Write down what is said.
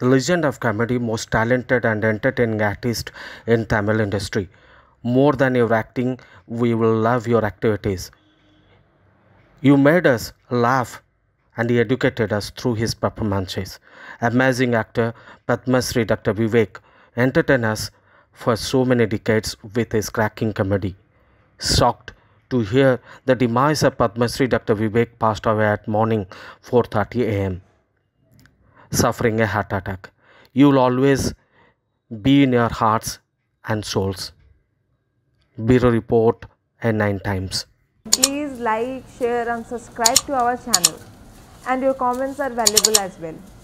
the legend of comedy, most talented and entertaining artist in Tamil industry. More than your acting, we will love your activities. You made us laugh and he educated us through his performances. Amazing actor Padma Sri Dr. Vivek entertained us for so many decades with his cracking comedy. Shocked to hear the demise of Padma Sri Dr. Vivek passed away at morning 4.30 am suffering a heart attack. You will always be in your hearts and souls. Bureau report and nine times. Please like, share, and subscribe to our channel. And your comments are valuable as well.